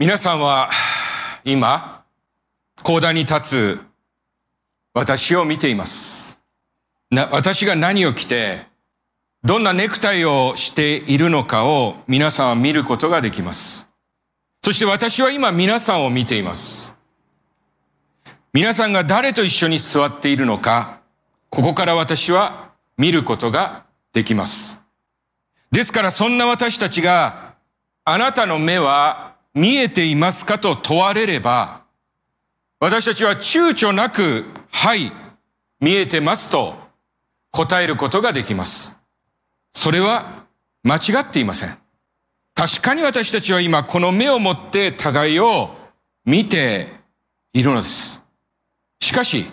皆さんは今、講談に立つ私を見ています。な、私が何を着て、どんなネクタイをしているのかを皆さんは見ることができます。そして私は今皆さんを見ています。皆さんが誰と一緒に座っているのか、ここから私は見ることができます。ですからそんな私たちが、あなたの目は見えていますかと問われれば、私たちは躊躇なく、はい、見えてますと答えることができます。それは間違っていません。確かに私たちは今この目を持って互いを見ているのです。しかし、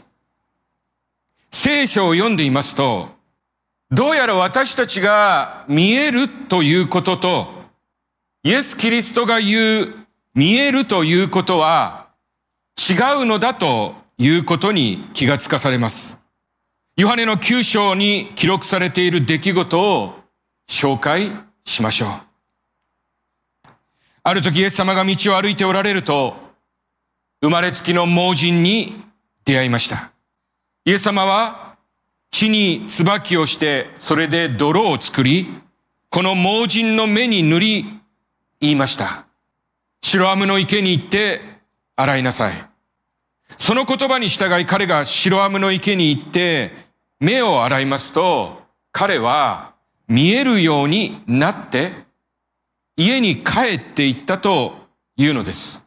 聖書を読んでいますと、どうやら私たちが見えるということと、イエス・キリストが言う、見えるということは違うのだということに気がつかされます。ヨハネの9章に記録されている出来事を紹介しましょう。ある時イエス様が道を歩いておられると、生まれつきの盲人に出会いました。イエス様は地に椿をして、それで泥を作り、この盲人の目に塗り、言いました。白アムの池に行って洗いなさい。その言葉に従い彼が白アムの池に行って目を洗いますと、彼は見えるようになって家に帰って行ったというのです。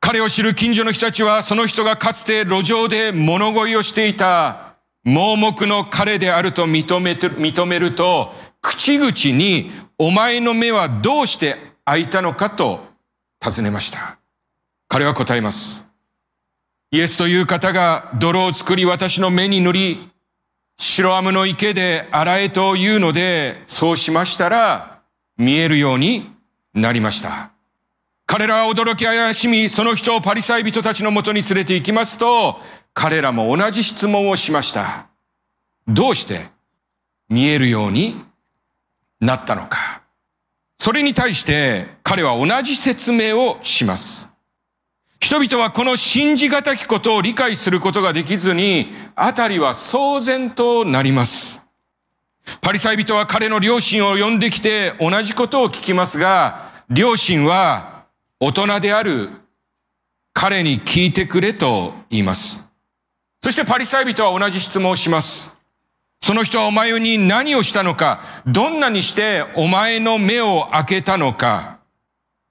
彼を知る近所の人たちはその人がかつて路上で物乞いをしていた盲目の彼であると認めて認めると口々にお前の目はどうして空いたのかと尋ねました。彼は答えます。イエスという方が泥を作り私の目に塗り、白アムの池で洗えというので、そうしましたら見えるようになりました。彼らは驚き怪しみ、その人をパリサイ人たちのもとに連れて行きますと、彼らも同じ質問をしました。どうして見えるようになったのか。それに対して彼は同じ説明をします。人々はこの信じがたきことを理解することができずに、あたりは騒然となります。パリサイ人は彼の両親を呼んできて同じことを聞きますが、両親は大人である彼に聞いてくれと言います。そしてパリサイ人は同じ質問をします。その人はお前に何をしたのか、どんなにしてお前の目を開けたのか、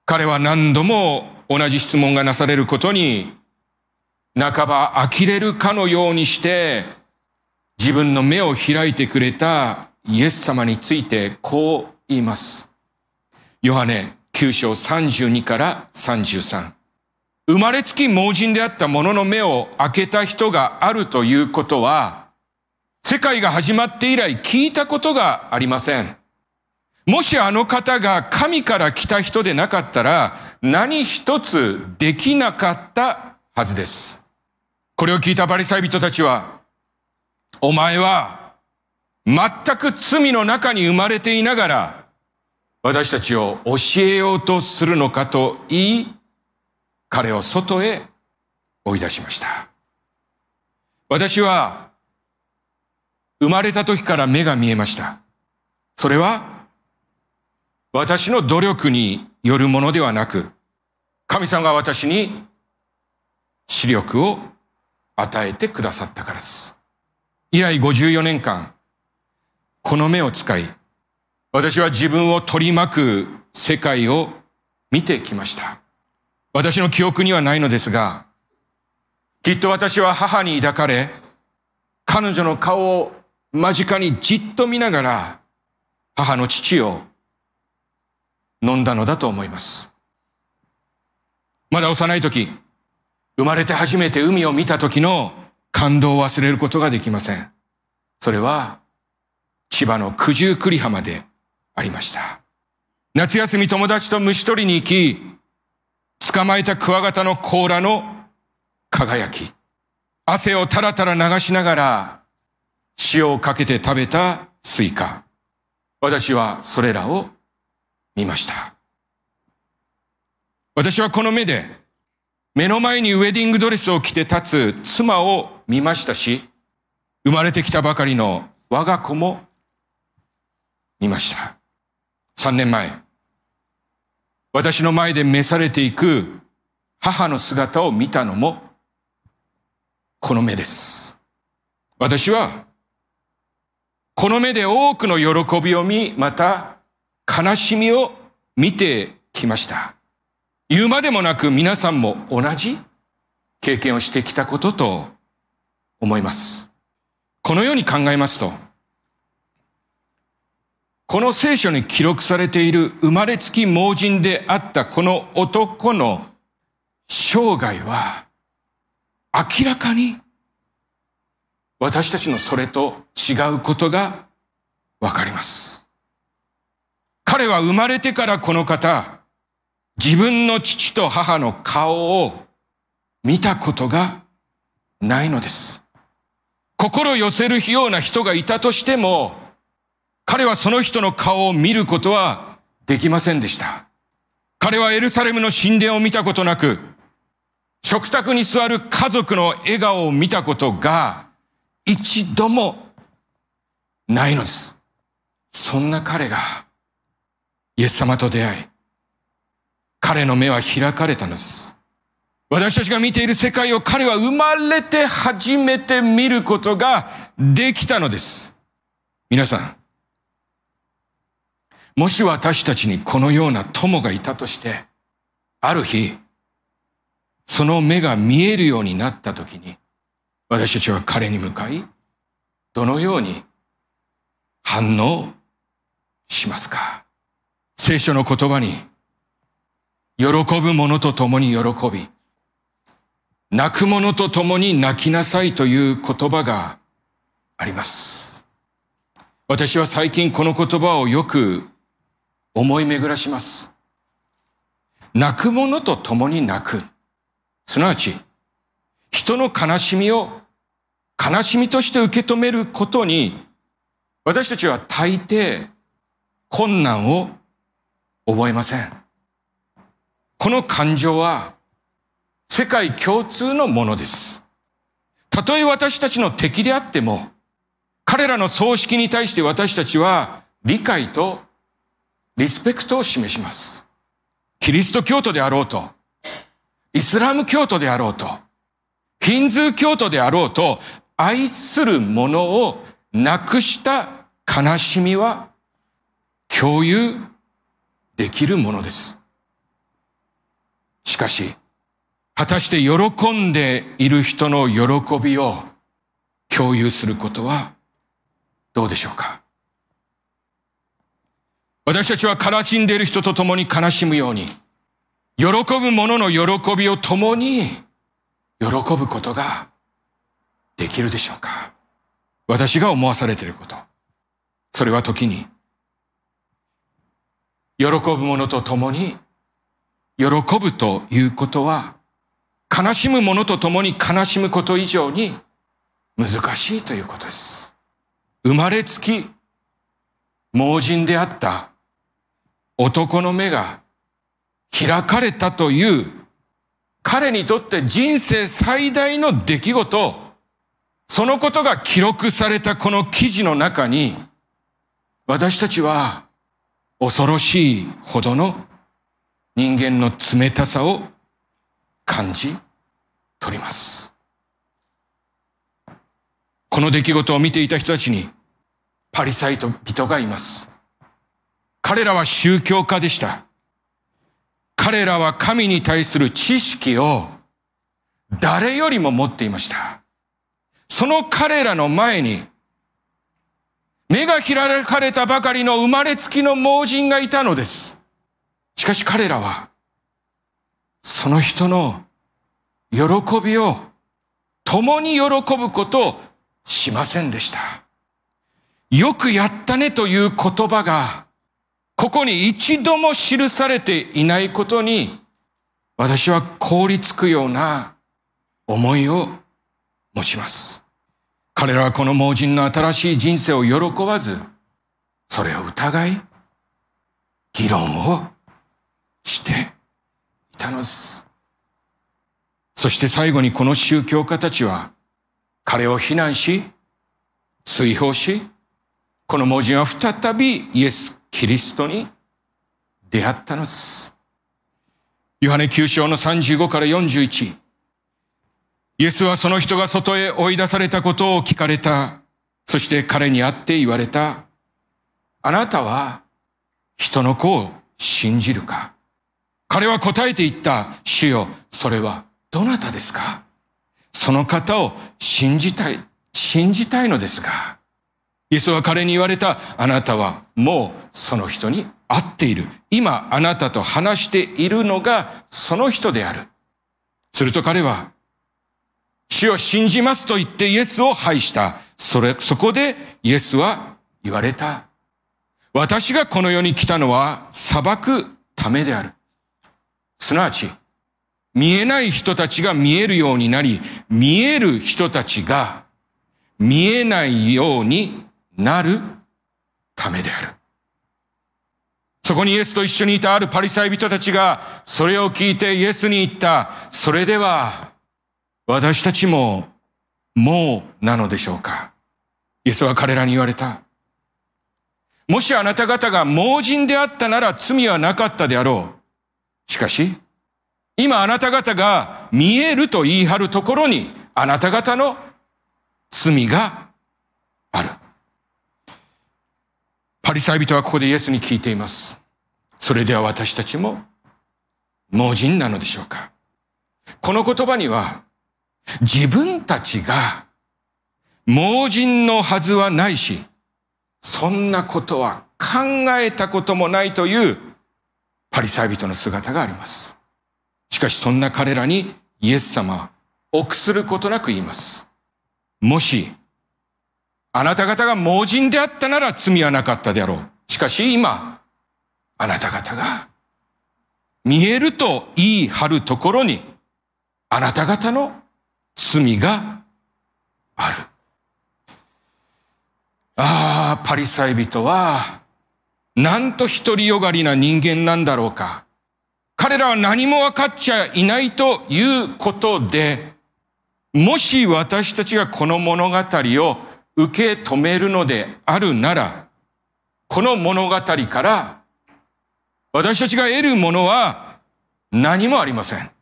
彼は何度も同じ質問がなされることに、半ば呆れるかのようにして、自分の目を開いてくれたイエス様についてこう言います。ヨハネ9章32から33。生まれつき盲人であった者の目を開けた人があるということは、世界が始まって以来聞いたことがありません。もしあの方が神から来た人でなかったら何一つできなかったはずです。これを聞いたバリサイ人たちは、お前は全く罪の中に生まれていながら私たちを教えようとするのかと言い、彼を外へ追い出しました。私は生まれた時から目が見えました。それは、私の努力によるものではなく、神様が私に視力を与えてくださったからです。以来54年間、この目を使い、私は自分を取り巻く世界を見てきました。私の記憶にはないのですが、きっと私は母に抱かれ、彼女の顔を間近にじっと見ながら母の父を飲んだのだと思います。まだ幼い時、生まれて初めて海を見た時の感動を忘れることができません。それは千葉の九十九里浜でありました。夏休み友達と虫取りに行き、捕まえたクワガタの甲羅の輝き、汗をたらたら流しながら塩をかけて食べたスイカ。私はそれらを見ました。私はこの目で、目の前にウェディングドレスを着て立つ妻を見ましたし、生まれてきたばかりの我が子も見ました。3年前、私の前で召されていく母の姿を見たのも、この目です。私はこの目で多くの喜びを見、また悲しみを見てきました。言うまでもなく皆さんも同じ経験をしてきたことと思います。このように考えますと、この聖書に記録されている生まれつき盲人であったこの男の生涯は明らかに私たちのそれと違うことがわかります。彼は生まれてからこの方、自分の父と母の顔を見たことがないのです。心寄せるような人がいたとしても、彼はその人の顔を見ることはできませんでした。彼はエルサレムの神殿を見たことなく、食卓に座る家族の笑顔を見たことが一度もないのです。そんな彼が、イエス様と出会い、彼の目は開かれたのです。私たちが見ている世界を彼は生まれて初めて見ることができたのです。皆さん、もし私たちにこのような友がいたとして、ある日、その目が見えるようになった時に、私たちは彼に向かい、どのように反応しますか聖書の言葉に、喜ぶ者と共に喜び、泣く者と共に泣きなさいという言葉があります。私は最近この言葉をよく思い巡らします。泣く者と共に泣く。すなわち、人の悲しみを悲しみとして受け止めることに、私たちは大抵困難を覚えません。この感情は世界共通のものです。たとえ私たちの敵であっても、彼らの葬式に対して私たちは理解とリスペクトを示します。キリスト教徒であろうと、イスラム教徒であろうと、ヒンズー教徒であろうと、愛するものをなくした悲しみは共有できるものです。しかし、果たして喜んでいる人の喜びを共有することはどうでしょうか私たちは悲しんでいる人と共に悲しむように、喜ぶ者の喜びを共に喜ぶことができるでしょうか私が思わされていること。それは時に、喜ぶ者と共に、喜ぶということは、悲しむ者と共に悲しむこと以上に難しいということです。生まれつき、盲人であった男の目が開かれたという彼にとって人生最大の出来事、そのことが記録されたこの記事の中に、私たちは恐ろしいほどの人間の冷たさを感じ取ります。この出来事を見ていた人たちにパリサイト人がいます。彼らは宗教家でした。彼らは神に対する知識を誰よりも持っていました。その彼らの前に、目が開かれたばかりの生まれつきの盲人がいたのです。しかし彼らは、その人の喜びを共に喜ぶことをしませんでした。よくやったねという言葉がここに一度も記されていないことに、私は凍りつくような思いを持ちます。彼らはこの盲人の新しい人生を喜ばず、それを疑い、議論をしていたのです。そして最後にこの宗教家たちは、彼を非難し、追放し、この盲人は再びイエスキリストに出会ったのです。ヨハネ9章の35から41。イエスはその人が外へ追い出されたことを聞かれた。そして彼に会って言われた。あなたは人の子を信じるか彼は答えて言った。主よ、それはどなたですかその方を信じたい、信じたいのですが、イエスは彼に言われた、あなたはもうその人に会っている。今あなたと話しているのがその人である。すると彼は、主を信じますと言ってイエスを拝した。それ、そこでイエスは言われた。私がこの世に来たのは裁くためである。すなわち、見えない人たちが見えるようになり、見える人たちが見えないようになるためである。そこにイエスと一緒にいたあるパリサイ人たちが、それを聞いてイエスに言った、それでは、私たちも、もうなのでしょうか。イエスは彼らに言われた。もしあなた方が盲人であったなら罪はなかったであろう。しかし、今あなた方が見えると言い張るところに、あなた方の罪がある。パリサイ人はここでイエスに聞いています。それでは私たちも、盲人なのでしょうかこの言葉には、自分たちが盲人のはずはないし、そんなことは考えたこともないというパリサイ人の姿があります。しかしそんな彼らにイエス様は臆することなく言います。もしあなた方が盲人であったなら罪はなかったであろう。しかし今、あなた方が見えると言い張るところに、あなた方の罪がある。ああ、パリサイ人は、なんと独りよがりな人間なんだろうか。彼らは何も分かっちゃいないということで、もし私たちがこの物語を受け止めるのであるなら、この物語から私たちが得るものは何もありません。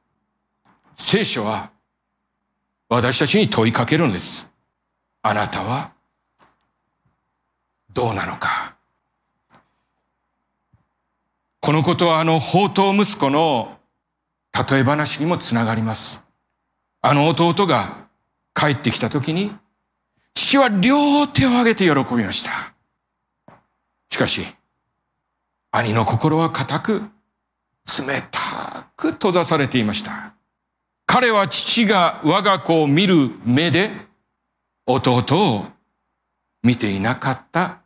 聖書は私たちに問いかけるんです。あなたはどうなのか。このことはあの宝刀息子の例え話にもつながります。あの弟が帰ってきた時に父は両手を挙げて喜びました。しかし、兄の心は固く、冷たく閉ざされていました。彼は父が我が子を見る目で、弟を見ていなかった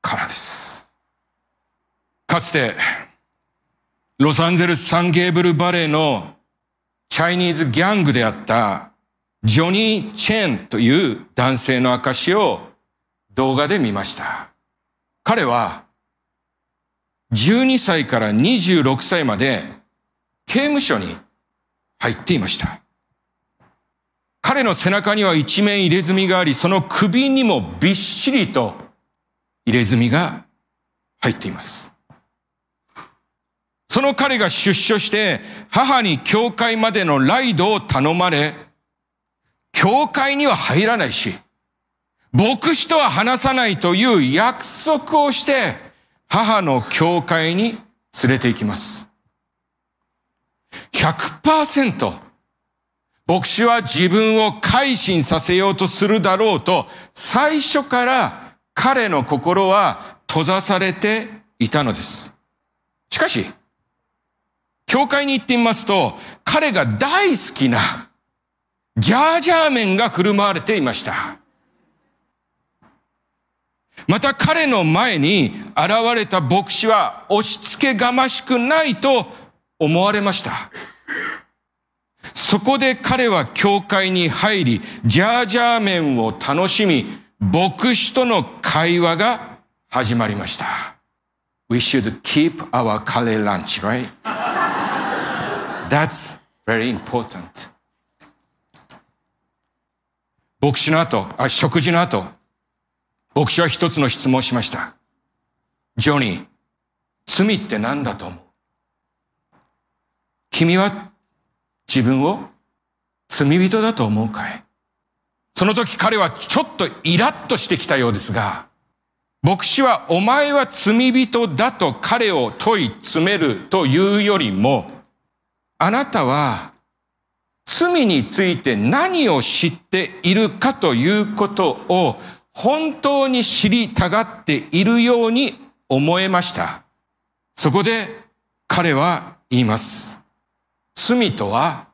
からです。かつて、ロサンゼルス・サンゲーブル・バレーのチャイニーズギャングであったジョニー・チェンという男性の証を動画で見ました。彼は12歳から26歳まで刑務所に入っていました。彼の背中には一面入れ墨があり、その首にもびっしりと入れ墨が入っています。その彼が出所して母に教会までのライドを頼まれ、教会には入らないし、牧師とは話さないという約束をして、母の教会に連れて行きます。100%牧師は自分を改心させようとするだろうと、最初から彼の心は閉ざされていたのです。しかし、教会に行ってみますと、彼が大好きなジャージャー麺が振る舞われていました。また彼の前に現れた牧師は押し付けがましくないと思われました。そこで彼は教会に入り、ジャージャー麺を楽しみ、牧師との会話が始まりました。We should keep our curry lunch, right? That's very important. 牧師の後、あ、食事の後、牧師は一つの質問をしました。ジョニー、罪って何だと思う君は自分を罪人だと思うかいその時彼はちょっとイラッとしてきたようですが、牧師はお前は罪人だと彼を問い詰めるというよりも、あなたは罪について何を知っているかということを本当に知りたがっているように思えました。そこで彼は言います。罪とは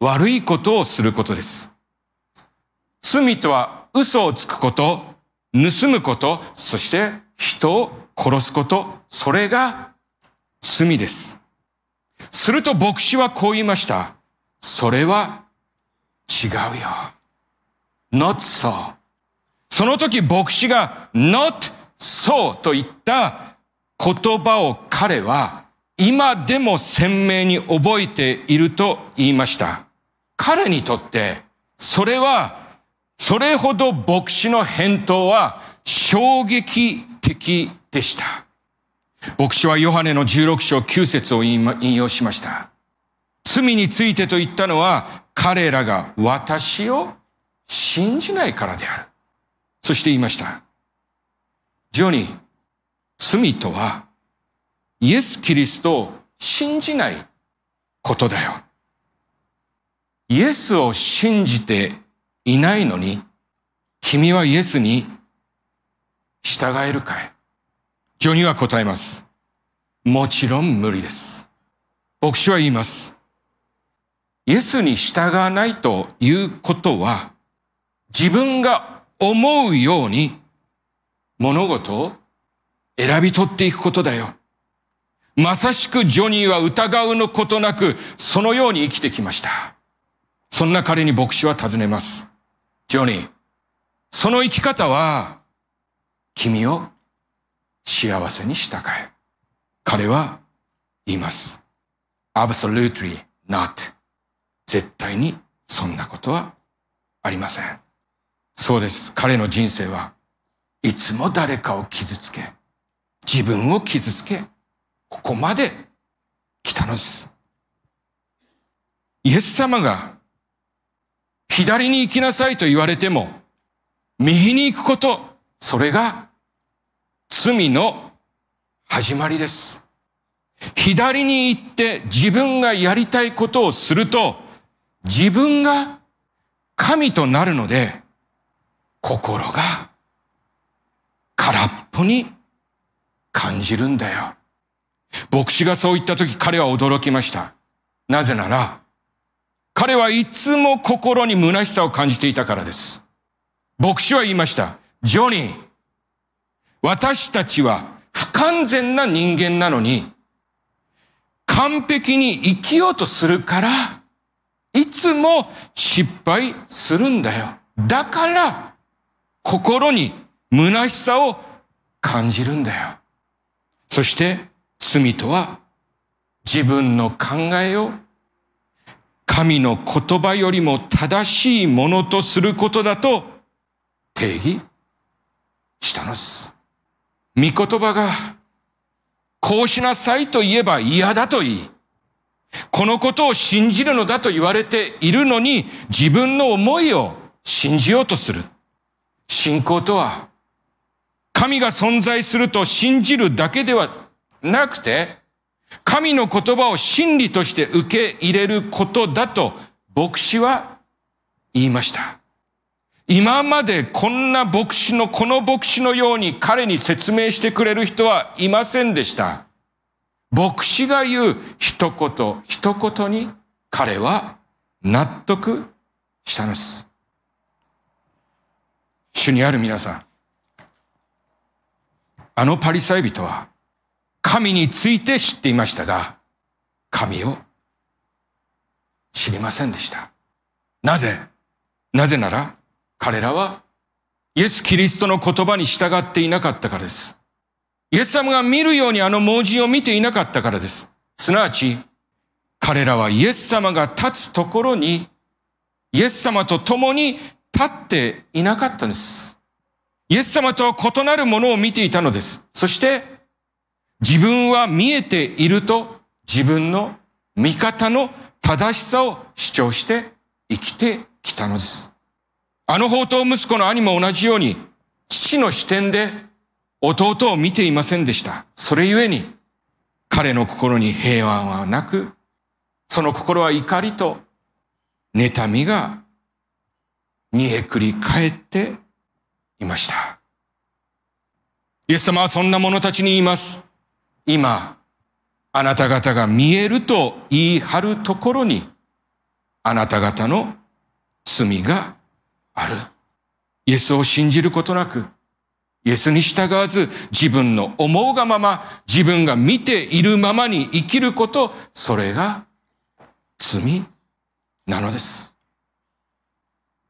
悪いことをすることです。罪とは嘘をつくこと、盗むこと、そして人を殺すこと、それが罪です。すると牧師はこう言いました。それは違うよ。not so. その時牧師が not so と言った言葉を彼は今でも鮮明に覚えていると言いました。彼にとってそれはそれほど牧師の返答は衝撃的でした。牧師はヨハネの16章9節を引用しました。罪についてと言ったのは彼らが私を信じないからである。そして言いました。ジョニー、罪とはイエス・キリストを信じないことだよ。イエスを信じていないのに、君はイエスに従えるかいジョニーは答えます。もちろん無理です。牧師は言います。イエスに従わないということは、自分が思うように物事を選び取っていくことだよ。まさしくジョニーは疑うのことなく、そのように生きてきました。そんな彼に牧師は尋ねます。ジョニー、その生き方は、君を幸せにしたかい彼は言います。absolutely not. 絶対にそんなことはありません。そうです。彼の人生はいつも誰かを傷つけ、自分を傷つけ、ここまで来たのです。イエス様が左に行きなさいと言われても、右に行くこと、それが罪の始まりです。左に行って自分がやりたいことをすると、自分が神となるので、心が空っぽに感じるんだよ。牧師がそう言った時彼は驚きました。なぜなら、彼はいつも心に虚しさを感じていたからです。牧師は言いました。ジョニー、私たちは不完全な人間なのに、完璧に生きようとするから、いつも失敗するんだよ。だから、心に虚しさを感じるんだよ。そして、罪とは自分の考えを神の言葉よりも正しいものとすることだと定義したのです。御言葉がこうしなさいと言えば嫌だと言い、このことを信じるのだと言われているのに、自分の思いを信じようとする。信仰とは、神が存在すると信じるだけではなくて、神の言葉を真理として受け入れることだと牧師は言いました。今までこんな牧師の、この牧師のように彼に説明してくれる人はいませんでした。牧師が言う一言、一言に彼は納得したのです。主にある皆さん、あのパリサイ人は神について知っていましたが、神を知りませんでした。なぜなぜなら彼らはイエス・キリストの言葉に従っていなかったからです。イエス様が見るようにあの盲人を見ていなかったからです。すなわち、彼らはイエス様が立つところに、イエス様と共に立っていなかったんです。イエス様と異なるものを見ていたのです。そして、自分は見えていると自分の味方の正しさを主張して生きてきたのです。あの宝刀息子の兄も同じように、父の視点で弟を見ていませんでした。それゆえに、彼の心に平和はなく、その心は怒りと、妬みが、煮えくり返っていました。イエス様はそんな者たちに言います。今、あなた方が見えると言い張るところに、あなた方の罪がある。イエスを信じることなく、イエスに従わず自分の思うがまま、自分が見ているままに生きること、それが罪なのです。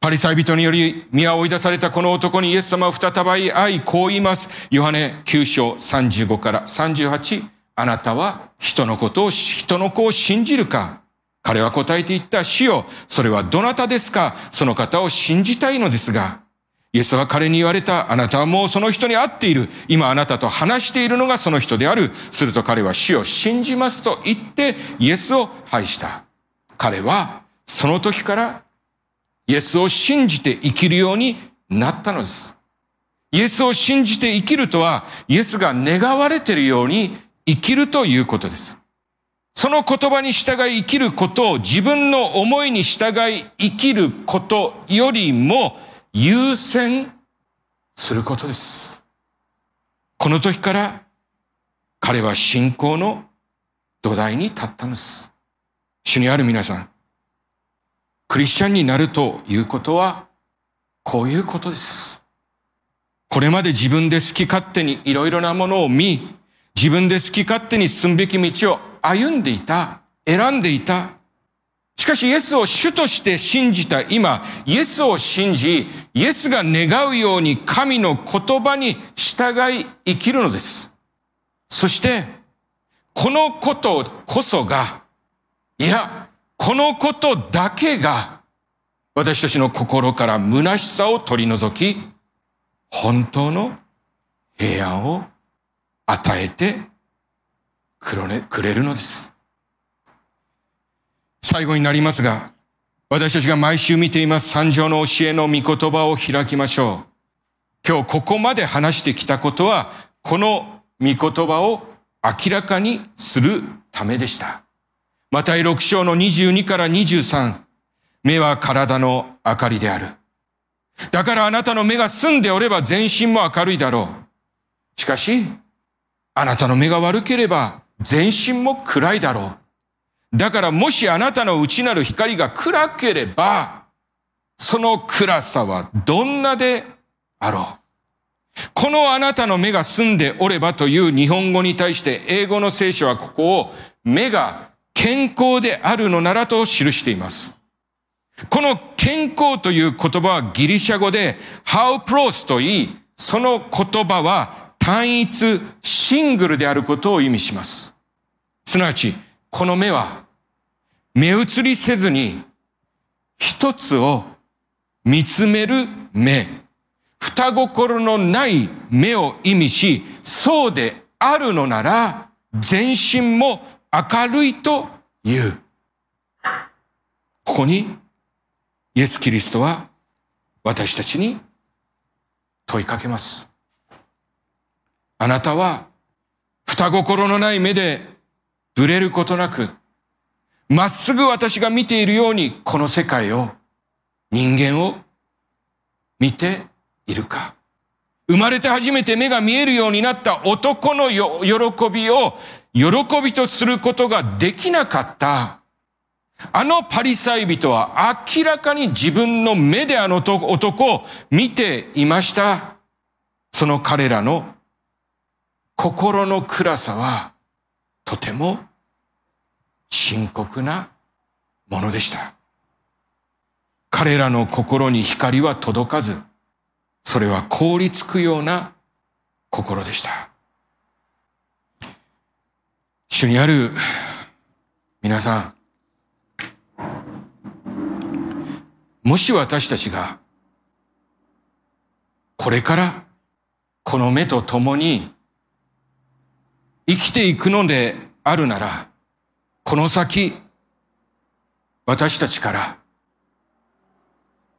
パリサイ人により宮を追い出されたこの男にイエス様を再び会い、こう言います。ヨハネ9章35から38。あなたは人のことを、人の子を信じるか彼は答えて言った、死よ、それはどなたですかその方を信じたいのですが、イエスは彼に言われた。あなたはもうその人に会っている。今あなたと話しているのがその人である。すると彼は死を信じますと言ってイエスを拝した。彼はその時からイエスを信じて生きるようになったのです。イエスを信じて生きるとは、イエスが願われているように生きるということです。その言葉に従い生きることを自分の思いに従い生きることよりも、優先することです。この時から彼は信仰の土台に立ったんです。主にある皆さん、クリスチャンになるということは、こういうことです。これまで自分で好き勝手にいろいろなものを見、自分で好き勝手に進むべき道を歩んでいた、選んでいた、しかしイエスを主として信じた今、イエスを信じ、イエスが願うように神の言葉に従い生きるのです。そして、このことこそが、いや、このことだけが、私たちの心から虚しさを取り除き、本当の平安を与えてくれるのです。最後になりますが、私たちが毎週見ています三条の教えの御言葉を開きましょう。今日ここまで話してきたことは、この御言葉を明らかにするためでした。また6章の22から23、目は体の明かりである。だからあなたの目が澄んでおれば全身も明るいだろう。しかし、あなたの目が悪ければ全身も暗いだろう。だからもしあなたの内なる光が暗ければ、その暗さはどんなであろう。このあなたの目が澄んでおればという日本語に対して英語の聖書はここを目が健康であるのならと記しています。この健康という言葉はギリシャ語でハウプロスと言い、その言葉は単一、シングルであることを意味します。すなわち、この目は目移りせずに、一つを見つめる目。双心のない目を意味し、そうであるのなら、全身も明るいと言う。ここに、イエス・キリストは私たちに問いかけます。あなたは、双心のない目で、ぶれることなく、まっすぐ私が見ているように、この世界を、人間を見ているか。生まれて初めて目が見えるようになった男の喜びを喜びとすることができなかった。あのパリサイ人は明らかに自分の目であの男を見ていました。その彼らの心の暗さはとても深刻なものでした。彼らの心に光は届かず、それは凍りつくような心でした。主にある皆さん、もし私たちがこれからこの目と共に生きていくのであるなら、この先、私たちから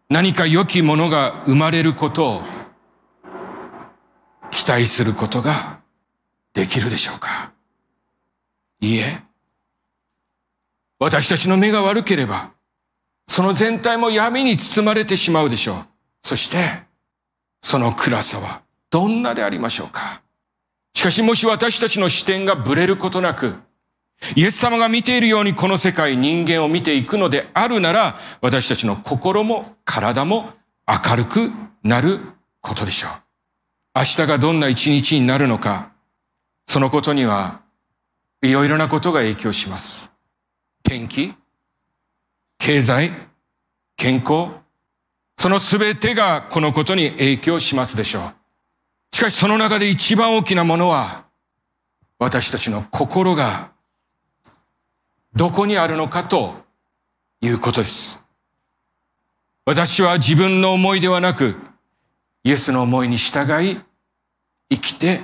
何か良きものが生まれることを期待することができるでしょうかいいえ、私たちの目が悪ければ、その全体も闇に包まれてしまうでしょう。そして、その暗さはどんなでありましょうかしかしもし私たちの視点がぶれることなく、イエス様が見ているようにこの世界人間を見ていくのであるなら、私たちの心も体も明るくなることでしょう。明日がどんな一日になるのか、そのことにはいろいろなことが影響します。天気、経済、健康、そのすべてがこのことに影響しますでしょう。しかしその中で一番大きなものは、私たちの心がどこにあるのかということです。私は自分の思いではなく、イエスの思いに従い、生きて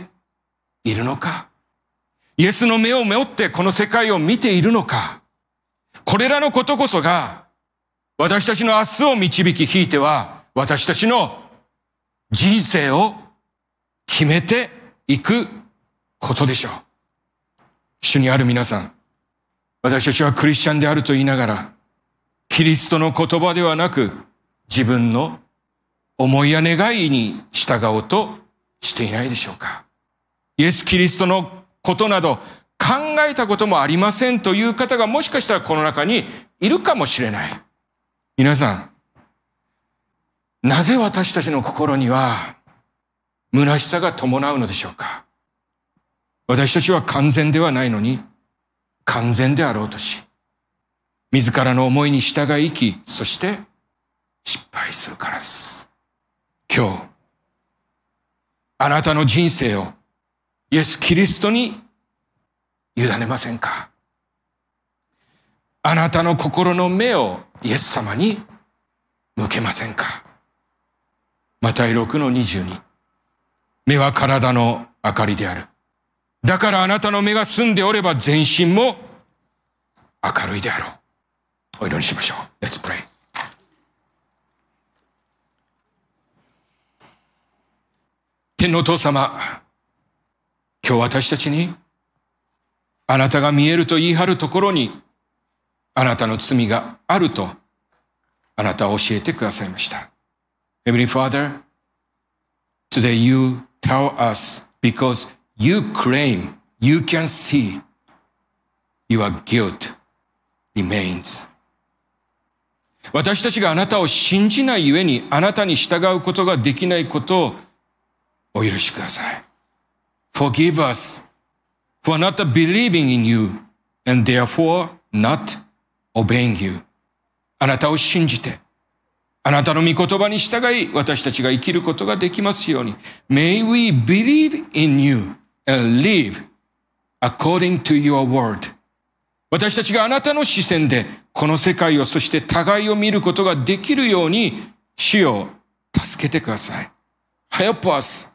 いるのかイエスの目を目負ってこの世界を見ているのかこれらのことこそが、私たちの明日を導き、引いては、私たちの人生を決めていくことでしょう。主にある皆さん。私たちはクリスチャンであると言いながら、キリストの言葉ではなく、自分の思いや願いに従おうとしていないでしょうか。イエス・キリストのことなど考えたこともありませんという方がもしかしたらこの中にいるかもしれない。皆さん、なぜ私たちの心には虚しさが伴うのでしょうか。私たちは完全ではないのに、完全であろうとし、自らの思いに従い生き、そして失敗するからです。今日、あなたの人生をイエス・キリストに委ねませんかあなたの心の目をイエス様に向けませんかマタイ6の22目は体の明かりである。だからあなたの目が澄んでおれば全身も明るいであろう。お祈りしましょう。Let's pray. 天皇父様、今日私たちに、あなたが見えると言い張るところに、あなたの罪があると、あなたは教えてくださいました。Heavenly Father, today you tell us because You claim, you can see your guilt remains. 私たちがあなたを信じないゆえにあなたに従うことができないことをお許しください。Forgive us for not believing in you and therefore not obeying you. あなたを信じて、あなたの御言葉に従い私たちが生きることができますように。May we believe in you and live according to your word. 私たちがあなたの視線でこの世界をそして互いを見ることができるように主を助けてください。Help us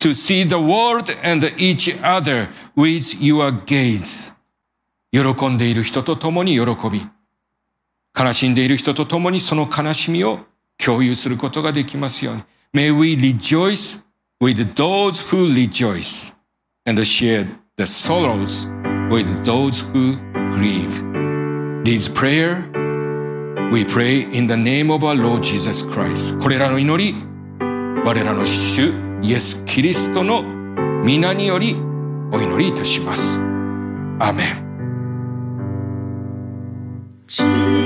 to see the world and each other with your gaze. 喜んでいる人と共に喜び、悲しんでいる人と共にその悲しみを共有することができますように。May we rejoice with those who rejoice. and share the sorrows with those who grieve. This prayer we pray in the name of our Lord Jesus Christ. これらの祈り、我らの主、イエス・キリストの皆によりお祈りいたします。アーメン。